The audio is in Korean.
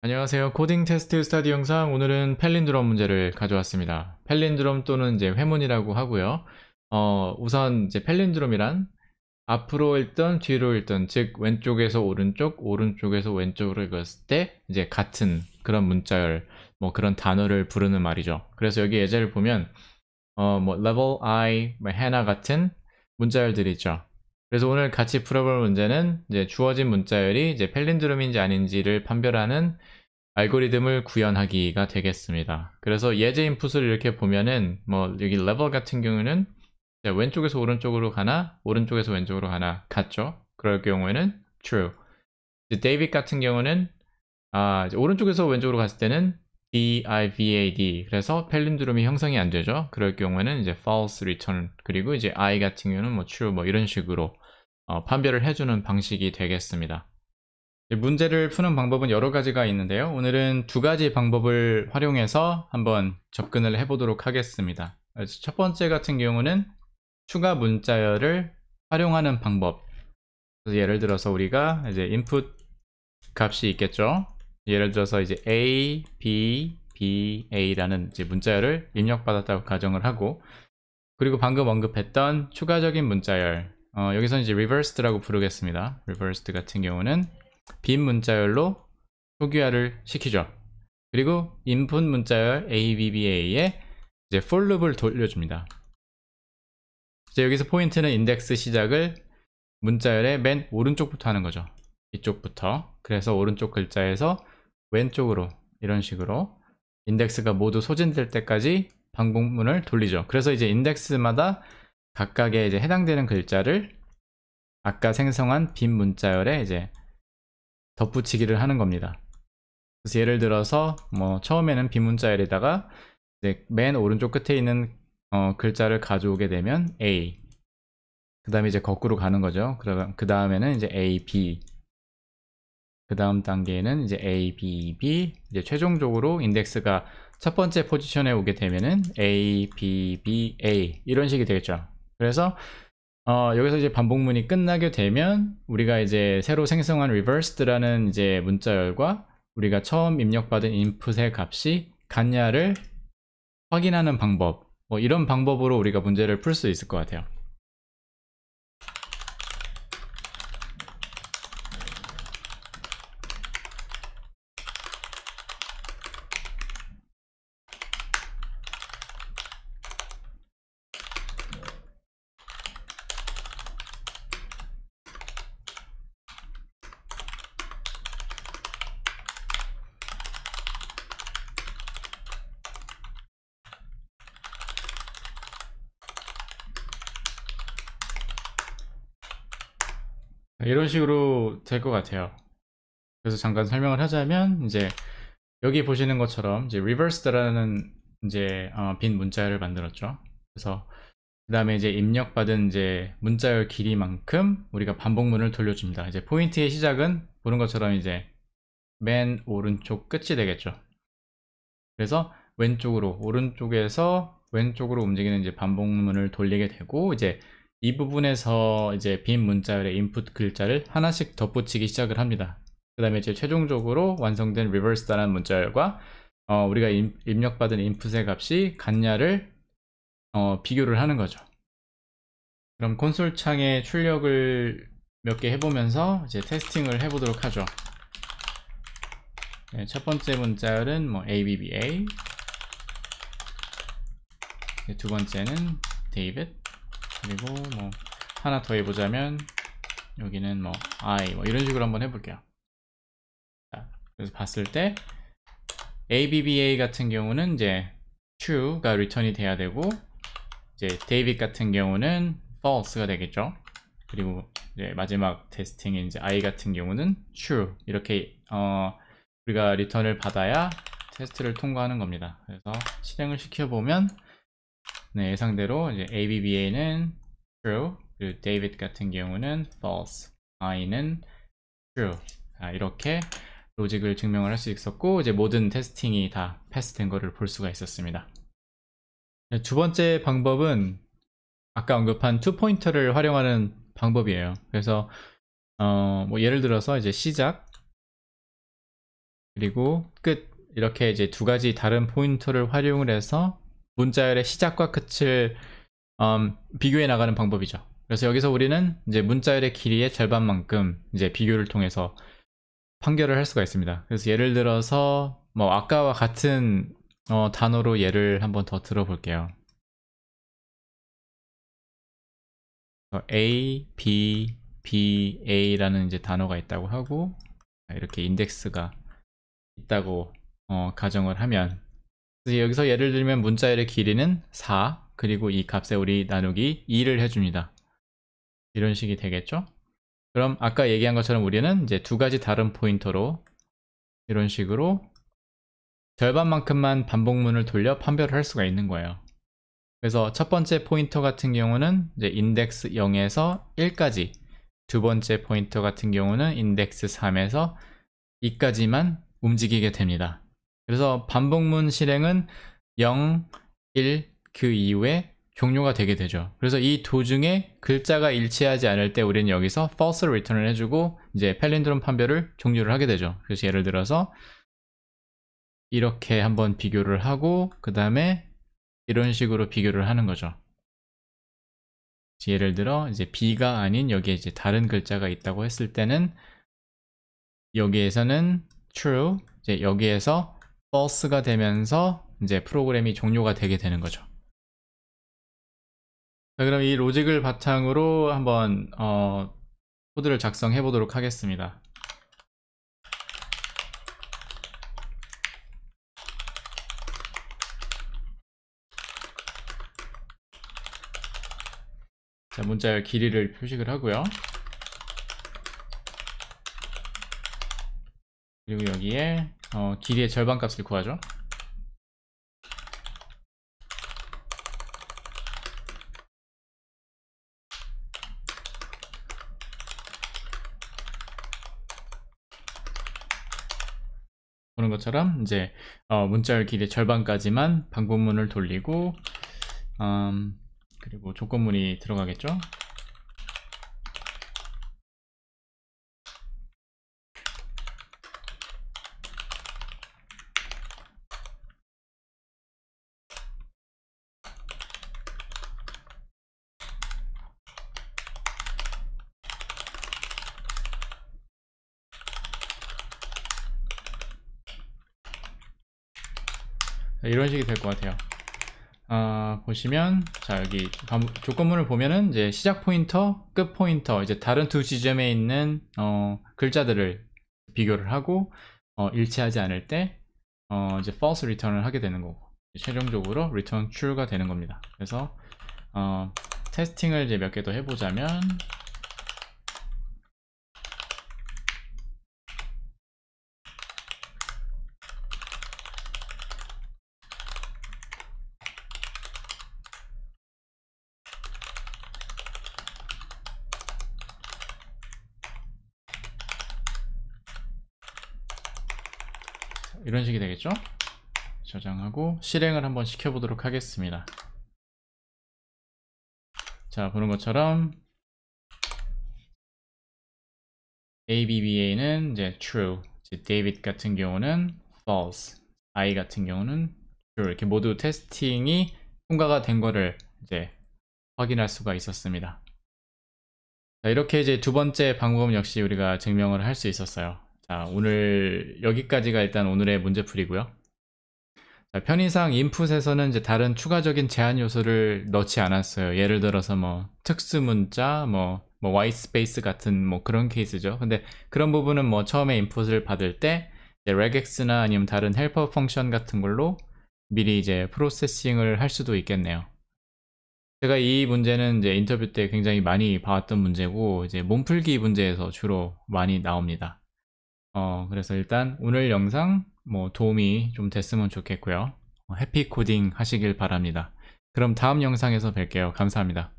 안녕하세요 코딩 테스트 스타디 영상 오늘은 펠린드럼 문제를 가져왔습니다 펠린드럼 또는 이제 회문이라고 하고요 어, 우선 이제 펠린드럼이란 앞으로 읽던 뒤로 읽던 즉 왼쪽에서 오른쪽 오른쪽에서 왼쪽으로 읽었을 때 이제 같은 그런 문자열 뭐 그런 단어를 부르는 말이죠 그래서 여기 예제를 보면 어, 뭐 level i 뭐 h a 같은 문자열들이 있죠 그래서 오늘 같이 풀어볼 문제는 이제 주어진 문자열이 이제 펠린드롬인지 아닌지를 판별하는 알고리즘을 구현하기가 되겠습니다. 그래서 예제 인풋을 이렇게 보면은 뭐 여기 레벨 같은 경우는 왼쪽에서 오른쪽으로 가나 오른쪽에서 왼쪽으로 가나 같죠. 그럴 경우에는 true. 데이빗 같은 경우는 아, 오른쪽에서 왼쪽으로 갔을 때는 divad e 그래서 펠린드롬이 형성이 안 되죠 그럴 경우에는 이제 false return 그리고 이제 i 같은 경우는 뭐 true 뭐 이런 식으로 어, 판별을 해주는 방식이 되겠습니다 문제를 푸는 방법은 여러 가지가 있는데요 오늘은 두 가지 방법을 활용해서 한번 접근을 해보도록 하겠습니다 첫 번째 같은 경우는 추가 문자열을 활용하는 방법 예를 들어서 우리가 이제 input 값이 있겠죠 예를 들어서 이제 A, B, B, A라는 이제 문자열을 입력받았다고 가정을 하고 그리고 방금 언급했던 추가적인 문자열 어, 여기서 이제 reversed라고 부르겠습니다. reversed 같은 경우는 빈 문자열로 초기화를 시키죠. 그리고 input 문자열 ABBA에 이제 for loop을 돌려줍니다. 이제 여기서 포인트는 인덱스 시작을 문자열의 맨 오른쪽부터 하는 거죠. 이쪽부터. 그래서 오른쪽 글자에서 왼쪽으로 이런 식으로 인덱스가 모두 소진될 때까지 방문을 돌리죠. 그래서 이제 인덱스마다 각각의 이제 해당되는 글자를 아까 생성한 빈 문자열에 이제 덧붙이기를 하는 겁니다. 그래서 예를 들어서 뭐 처음에는 빈 문자열에다가 이제 맨 오른쪽 끝에 있는 어 글자를 가져오게 되면 A 그 다음에 이제 거꾸로 가는 거죠. 그그 다음에는 이제 A, B 그 다음 단계에는 이제 A, B, B 이제 최종적으로 인덱스가 첫 번째 포지션에 오게 되면은 A, B, B, A 이런 식이 되겠죠. 그래서 어, 여기서 이제 반복문이 끝나게 되면 우리가 이제 새로 생성한 reversed라는 이제 문자열과 우리가 처음 입력받은 input의 값이 같냐를 확인하는 방법 뭐 이런 방법으로 우리가 문제를 풀 수 있을 것 같아요. 이런 식으로 될 것 같아요 그래서 잠깐 설명을 하자면 이제 여기 보시는 것처럼 이제 reversed라는 이제 어, 빈 문자열을 만들었죠 그래서 그 다음에 이제 입력받은 이제 문자열 길이만큼 우리가 반복문을 돌려줍니다 이제 포인트의 시작은 보는 것처럼 이제 맨 오른쪽 끝이 되겠죠 그래서 왼쪽으로 오른쪽에서 왼쪽으로 움직이는 이제 반복문을 돌리게 되고 이제 이 부분에서 이제 빈 문자열의 인풋 글자를 하나씩 덧붙이기 시작을 합니다. 그 다음에 이제 최종적으로 완성된 reverse라는 문자열과 어, 우리가 임, 입력받은 인풋의 값이 같냐를 어, 비교를 하는 거죠. 그럼 콘솔 창에 출력을 몇 개 해보면서 이제 테스팅을 해보도록 하죠. 네, 첫 번째 문자열은 뭐 ABBA 네, 두 번째는 David 그리고 뭐 하나 더 해보자면 여기는 뭐 i 뭐 이런 식으로 한번 해볼게요 그래서 봤을 때 abba 같은 경우는 이제 true가 return이 돼야 되고 이제 david 같은 경우는 false가 되겠죠 그리고 이제 마지막 테스팅인 이제 i 같은 경우는 true 이렇게 어 우리가 return을 받아야 테스트를 통과하는 겁니다 그래서 실행을 시켜보면 네, 예상대로 이제 ABBA는 true, 그리고 David 같은 경우는 false, I는 true. 자, 이렇게 로직을 증명을 할 수 있었고 이제 모든 테스팅이 다 패스된 거를 볼 수가 있었습니다. 네, 두 번째 방법은 아까 언급한 투 포인터를 활용하는 방법이에요. 그래서 어, 뭐 예를 들어서 이제 시작 그리고 끝 이렇게 이제 두 가지 다른 포인터를 활용을 해서 문자열의 시작과 끝을 음, 비교해 나가는 방법이죠. 그래서 여기서 우리는 이제 문자열의 길이의 절반만큼 이제 비교를 통해서 판결을 할 수가 있습니다. 그래서 예를 들어서 뭐 아까와 같은 어, 단어로 예를 한번 더 들어볼게요. A, B, B, A라는 이제 단어가 있다고 하고 이렇게 인덱스가 있다고 어, 가정을 하면 그래서 여기서 예를 들면 문자열의 길이는 4 그리고 이 값에 우리 나누기 2를 해줍니다. 이런 식이 되겠죠? 그럼 아까 얘기한 것처럼 우리는 이제 두 가지 다른 포인터로 이런 식으로 절반만큼만 반복문을 돌려 판별을 할 수가 있는 거예요. 그래서 첫 번째 포인터 같은 경우는 이제 인덱스 0에서 1까지 두 번째 포인터 같은 경우는 인덱스 3에서 2까지만 움직이게 됩니다. 그래서 반복문 실행은 0, 1, 그 이후에 종료가 되게 되죠. 그래서 이 도중에 글자가 일치하지 않을 때 우리는 여기서 false return을 해주고 이제 펠린드롬 판별을 종료를 하게 되죠. 그래서 예를 들어서 이렇게 한번 비교를 하고 그 다음에 이런 식으로 비교를 하는 거죠. 예를 들어 이제 B가 아닌 여기에 이제 다른 글자가 있다고 했을 때는 여기에서는 true, 이제 여기에서 버스가 되면서 이제 프로그램이 종료가 되게 되는 거죠. 자, 그럼 이 로직을 바탕으로 한번 어, 코드를 작성해 보도록 하겠습니다. 자, 문자열 길이를 표식을 하고요. 그리고 여기에 어, 길이의 절반값을 구하죠 보는 것처럼 이제 어, 문자열 길이 의 절반까지만 방법문을 돌리고 음, 그리고 조건문이 들어가겠죠 이런 식이 될 것 같아요 어, 보시면 자 여기 조건문을 보면은 이제 시작 포인터 끝 포인터 이제 다른 두 지점에 있는 어, 글자들을 비교를 하고 어, 일치하지 않을 때 어, 이제 false return을 하게 되는 거고 최종적으로 return true가 되는 겁니다 그래서 테스팅을 어, 이제 몇 개 더 해보자면 이런 식이 되겠죠? 저장하고 실행을 한번 시켜보도록 하겠습니다. 자, 보는 것처럼 ABBA는 이제 true, 이제 David 같은 경우는 false, I 같은 경우는 true 이렇게 모두 테스팅이 통과가 된 거를 이제 확인할 수가 있었습니다. 자, 이렇게 이제 두 번째 방법 역시 우리가 증명을 할 수 있었어요. 자, 오늘 여기까지가 일단 오늘의 문제풀이고요. 자, 편의상 인풋에서는 이제 다른 추가적인 제한 요소를 넣지 않았어요. 예를 들어서 뭐 특수 문자, 뭐, 뭐 whitespace 같은 뭐 그런 케이스죠. 근데 그런 부분은 뭐 처음에 인풋을 받을 때 이제 regex나 아니면 다른 h e l p 헬퍼 펑션 같은 걸로 미리 이제 프로세싱을 할 수도 있겠네요. 제가 이 문제는 이제 인터뷰 때 굉장히 많이 봐왔던 문제고 이제 몸풀기 문제에서 주로 많이 나옵니다. 어, 그래서 일단 오늘 영상 뭐 도움이 좀 됐으면 좋겠고요. 어, 해피 코딩 하시길 바랍니다. 그럼 다음 영상에서 뵐게요. 감사합니다.